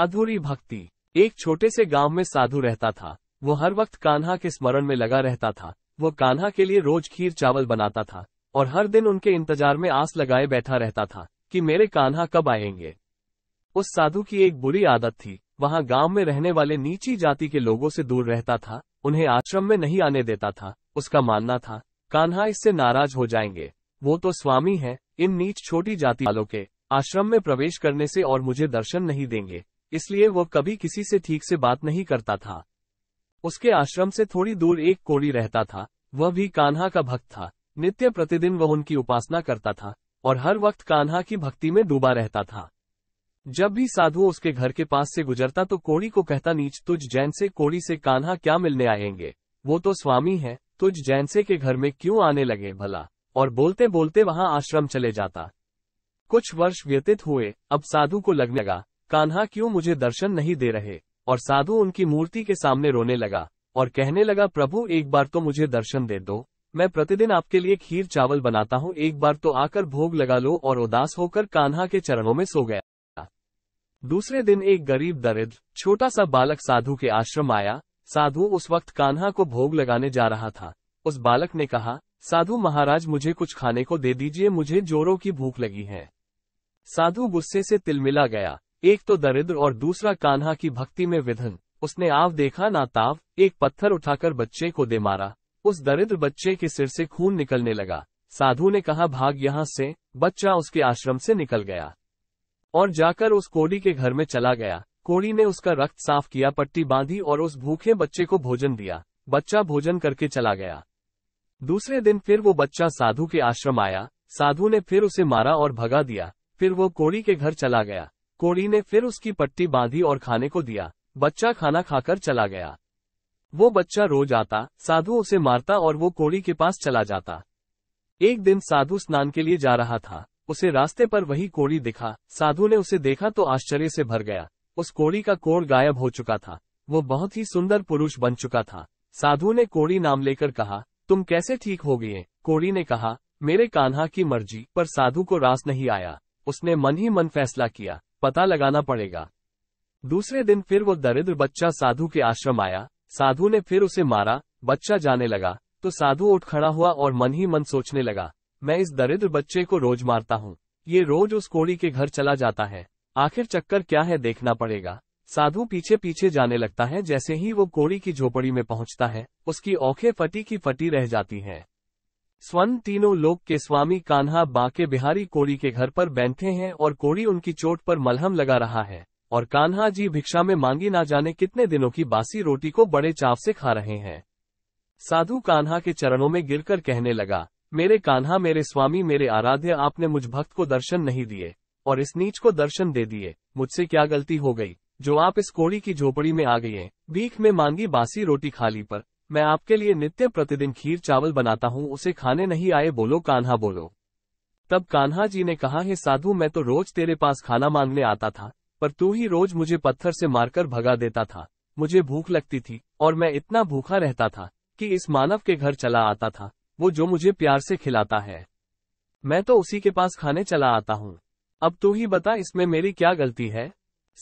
अधूरी भक्ति एक छोटे से गांव में साधु रहता था वो हर वक्त कान्हा के स्मरण में लगा रहता था वो कान्हा के लिए रोज खीर चावल बनाता था और हर दिन उनके इंतजार में आस लगाए बैठा रहता था कि मेरे कान्हा कब आएंगे उस साधु की एक बुरी आदत थी वहाँ गांव में रहने वाले नीची जाति के लोगों से दूर रहता था उन्हें आश्रम में नहीं आने देता था उसका मानना था कान्हा इससे नाराज हो जाएंगे वो तो स्वामी है इन नीच छोटी जाति वालों के आश्रम में प्रवेश करने से और मुझे दर्शन नहीं देंगे इसलिए वह कभी किसी से ठीक से बात नहीं करता था उसके आश्रम से थोड़ी दूर एक कोड़ी रहता था वह भी कान्हा का भक्त था नित्य प्रतिदिन वह उनकी उपासना करता था और हर वक्त कान्हा की भक्ति में डूबा रहता था जब भी साधु उसके घर के पास से गुजरता तो कोड़ी को कहता नीच तुझ जैन से कोड़ी से कान्हा क्या मिलने आएंगे वो तो स्वामी है तुझ जैन से के घर में क्यों आने लगे भला और बोलते बोलते वहां आश्रम चले जाता कुछ वर्ष व्यतीत हुए अब साधु को लगने लगा कान्हा क्यों मुझे दर्शन नहीं दे रहे और साधु उनकी मूर्ति के सामने रोने लगा और कहने लगा प्रभु एक बार तो मुझे दर्शन दे दो मैं प्रतिदिन आपके लिए खीर चावल बनाता हूँ एक बार तो आकर भोग लगा लो और उदास होकर कान्हा के चरणों में सो गया दूसरे दिन एक गरीब दरिद्र छोटा सा बालक साधु के आश्रम आया साधु उस वक्त कान्हा को भोग लगाने जा रहा था उस बालक ने कहा साधु महाराज मुझे कुछ खाने को दे दीजिए मुझे जोरों की भूख लगी है साधु गुस्से से तिलमिला गया एक तो दरिद्र और दूसरा कान्हा की भक्ति में विधन उसने आव देखा ना ताव एक पत्थर उठाकर बच्चे को दे मारा उस दरिद्र बच्चे के सिर से खून निकलने लगा साधु ने कहा भाग यहाँ से बच्चा उसके आश्रम से निकल गया और जाकर उस कोड़ी के घर में चला गया कोड़ी ने उसका रक्त साफ किया पट्टी बांधी और उस भूखे बच्चे को भोजन दिया बच्चा भोजन करके चला गया दूसरे दिन फिर वो बच्चा साधु के आश्रम आया साधु ने फिर उसे मारा और भगा दिया फिर वो कोड़ी के घर चला गया कोड़ी ने फिर उसकी पट्टी बांधी और खाने को दिया बच्चा खाना खाकर चला गया वो बच्चा रोज आता साधु उसे मारता और वो कोड़ी के पास चला जाता एक दिन साधु स्नान के लिए जा रहा था उसे रास्ते पर वही कोड़ी दिखा साधु ने उसे देखा तो आश्चर्य से भर गया उस कोड़ी का कोड़ गायब हो चुका था वो बहुत ही सुंदर पुरुष बन चुका था साधु ने कोड़ी नाम लेकर कहा तुम कैसे ठीक हो गए कोड़ी ने कहा मेरे कान्हा की मर्जी पर साधु को रास नहीं आया उसने मन ही मन फैसला किया पता लगाना पड़ेगा दूसरे दिन फिर वो दरिद्र बच्चा साधु के आश्रम आया साधु ने फिर उसे मारा बच्चा जाने लगा तो साधु उठ खड़ा हुआ और मन ही मन सोचने लगा मैं इस दरिद्र बच्चे को रोज मारता हूँ ये रोज उस कोड़ी के घर चला जाता है आखिर चक्कर क्या है देखना पड़ेगा साधु पीछे पीछे जाने लगता है जैसे ही वो कोड़ी की झोपड़ी में पहुंचता है उसकी औखे फटी की फटी रह जाती हैं। स्वर्ण तीनों लोक के स्वामी कान्हा बाके बिहारी कोड़ी के घर पर बैठे हैं और कोड़ी उनकी चोट पर मलहम लगा रहा है और कान्हा जी भिक्षा में मांगी ना जाने कितने दिनों की बासी रोटी को बड़े चाव से खा रहे हैं साधु कान्हा के चरणों में गिरकर कहने लगा मेरे कान्हा मेरे स्वामी मेरे आराध्य आपने मुझ भक्त को दर्शन नहीं दिए और इस नीच को दर्शन दे दिए मुझसे क्या गलती हो गई जो आप इस कोड़ी की झोपड़ी में आ गए भीख में मांगी बासी रोटी खाली पर मैं आपके लिए नित्य प्रतिदिन खीर चावल बनाता हूँ उसे खाने नहीं आए बोलो कान्हा बोलो तब कान्हा जी ने कहा हे साधु मैं तो रोज तेरे पास खाना मांगने आता था पर तू ही रोज मुझे पत्थर से मारकर भगा देता था मुझे भूख लगती थी और मैं इतना भूखा रहता था कि इस मानव के घर चला आता था वो जो मुझे प्यार से खिलाता है मैं तो उसी के पास खाने चला आता हूँ अब तू ही बता इसमें मेरी क्या गलती है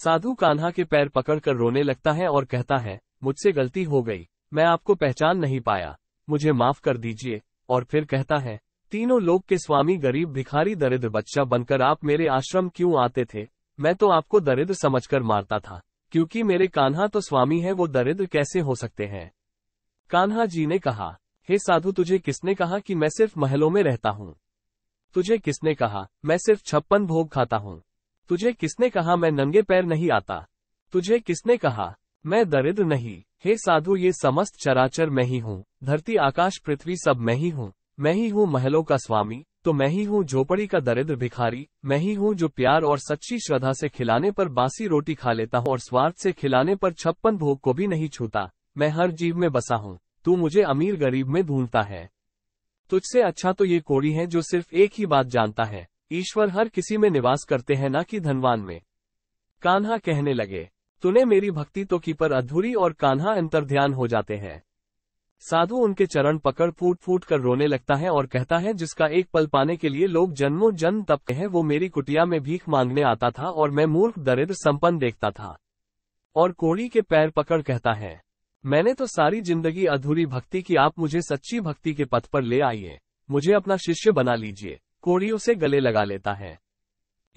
साधु कान्हा के पैर पकड़कर रोने लगता है और कहता है मुझसे गलती हो गई मैं आपको पहचान नहीं पाया मुझे माफ कर दीजिए और फिर कहता है तीनों लोग के स्वामी गरीब भिखारी दरिद्र बच्चा बनकर आप मेरे आश्रम क्यों आते थे मैं तो आपको दरिद्र समझकर मारता था क्योंकि मेरे कान्हा तो स्वामी है वो दरिद्र कैसे हो सकते हैं कान्हा जी ने कहा हे साधु तुझे किसने कहा कि मैं सिर्फ महलों में रहता हूँ तुझे किसने कहा मैं सिर्फ छप्पन भोग खाता हूँ तुझे किसने कहा मैं नंगे पैर नहीं आता तुझे किसने कहा मैं दरिद्र नहीं हे साधु ये समस्त चराचर मैं ही हूँ धरती आकाश पृथ्वी सब मैं ही हूँ मैं ही हूँ महलों का स्वामी तो मैं ही हूँ झोपड़ी का दरिद्र भिखारी मैं ही हूँ जो प्यार और सच्ची श्रद्धा से खिलाने पर बासी रोटी खा लेता हूँ और स्वार्थ से खिलाने पर छप्पन भोग को भी नहीं छूता मैं हर जीव में बसा हूँ तू मुझे अमीर गरीब में ढूंढता है तुझसे अच्छा तो ये कोड़ी है जो सिर्फ एक ही बात जानता है ईश्वर हर किसी में निवास करते हैं न कि धनवान में कान्हा कहने लगे तूने मेरी भक्ति तो की पर अधूरी और कान्हा अंतर्ध्यान हो जाते हैं साधु उनके चरण पकड़ फूट फूट कर रोने लगता है और कहता है जिसका एक पल पाने के लिए लोग जन्मों जन्म तपते हैं वो मेरी कुटिया में भीख मांगने आता था और मैं मूर्ख दरिद्र संपन्न देखता था और कोड़ी के पैर पकड़ कहता है मैंने तो सारी जिंदगी अधूरी भक्ति की आप मुझे सच्ची भक्ति के पथ पर ले आइए मुझे अपना शिष्य बना लीजिए कोड़ी उसे गले लगा लेता है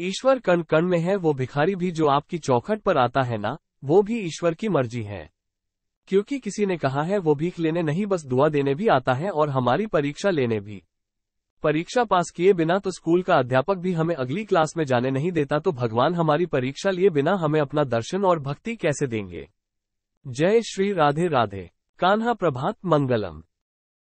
ईश्वर कण कण में है वो भिखारी भी जो आपकी चौखट पर आता है ना वो भी ईश्वर की मर्जी है क्योंकि किसी ने कहा है वो भीख लेने नहीं बस दुआ देने भी आता है और हमारी परीक्षा लेने भी परीक्षा पास किए बिना तो स्कूल का अध्यापक भी हमें अगली क्लास में जाने नहीं देता तो भगवान हमारी परीक्षा लिए बिना हमें अपना दर्शन और भक्ति कैसे देंगे जय श्री राधे राधे कान्हा प्रभात मंगलम